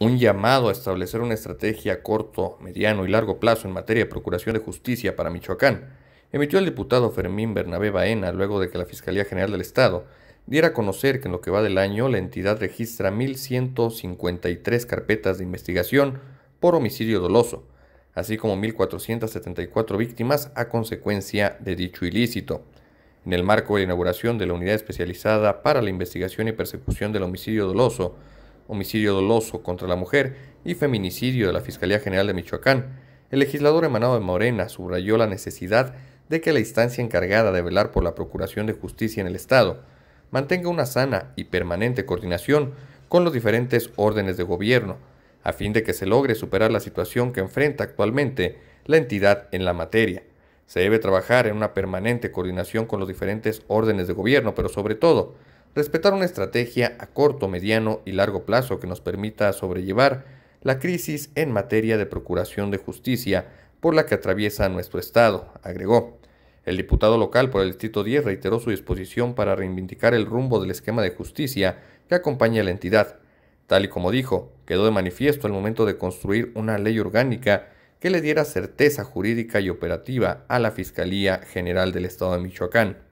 un llamado a establecer una estrategia a corto, mediano y largo plazo en materia de procuración de justicia para Michoacán, emitió el diputado Fermín Bernabé Baena luego de que la Fiscalía General del Estado diera a conocer que en lo que va del año la entidad registra 1.153 carpetas de investigación por homicidio doloso, así como 1.474 víctimas a consecuencia de dicho ilícito. En el marco de la inauguración de la Unidad Especializada para la Investigación y Persecución del Homicidio Doloso, homicidio doloso contra la mujer y feminicidio de la Fiscalía General de Michoacán, el legislador emanado de Morena subrayó la necesidad de que la instancia encargada de velar por la Procuración de Justicia en el Estado mantenga una sana y permanente coordinación con los diferentes órdenes de gobierno, a fin de que se logre superar la situación que enfrenta actualmente la entidad en la materia. Se debe trabajar en una permanente coordinación con los diferentes órdenes de gobierno, pero sobre todo respetar una estrategia a corto, mediano y largo plazo que nos permita sobrellevar la crisis en materia de procuración de justicia por la que atraviesa nuestro Estado, agregó. El diputado local por el Distrito 10 reiteró su disposición para reivindicar el rumbo del esquema de justicia que acompaña a la entidad. Tal y como dijo, quedó de manifiesto el momento de construir una ley orgánica que le diera certeza jurídica y operativa a la Fiscalía General del Estado de Michoacán.